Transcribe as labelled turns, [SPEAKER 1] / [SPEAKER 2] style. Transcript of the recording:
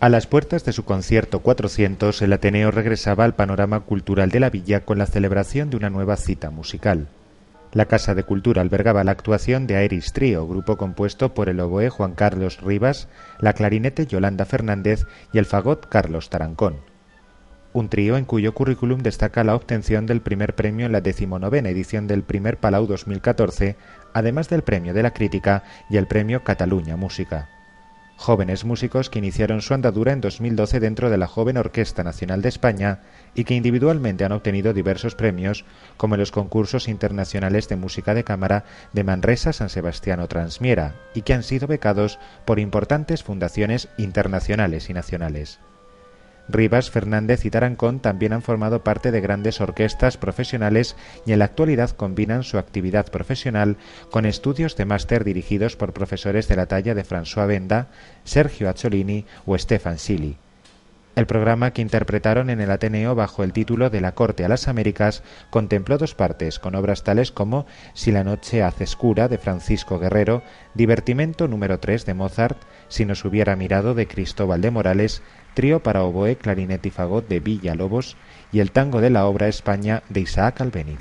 [SPEAKER 1] A las puertas de su concierto 400, el Ateneo regresaba al panorama cultural de la villa con la celebración de una nueva cita musical. La Casa de Cultura albergaba la actuación de Aeris Trio, grupo compuesto por el oboe Juan Carlos Rivas, la clarinete Yolanda Fernández y el fagot Carlos Tarancón. Un trío en cuyo currículum destaca la obtención del primer premio en la decimonovena edición del primer Palau 2014, además del premio de la crítica y el premio Cataluña Música jóvenes músicos que iniciaron su andadura en 2012 dentro de la Joven Orquesta Nacional de España y que individualmente han obtenido diversos premios, como en los concursos internacionales de música de cámara de Manresa San Sebastián o Transmiera, y que han sido becados por importantes fundaciones internacionales y nacionales. Rivas, Fernández y Tarancón también han formado parte de grandes orquestas profesionales y en la actualidad combinan su actividad profesional con estudios de máster dirigidos por profesores de la talla de François Benda, Sergio Acciolini o Stefan Sili. El programa que interpretaron en el Ateneo bajo el título de La Corte a las Américas contempló dos partes, con obras tales como Si la noche hace escura de Francisco Guerrero, Divertimento número 3 de Mozart, Si nos hubiera mirado de Cristóbal de Morales, Trío para oboe, clarinete y fagot de Villa Lobos y El tango de la obra España de Isaac Albeniz.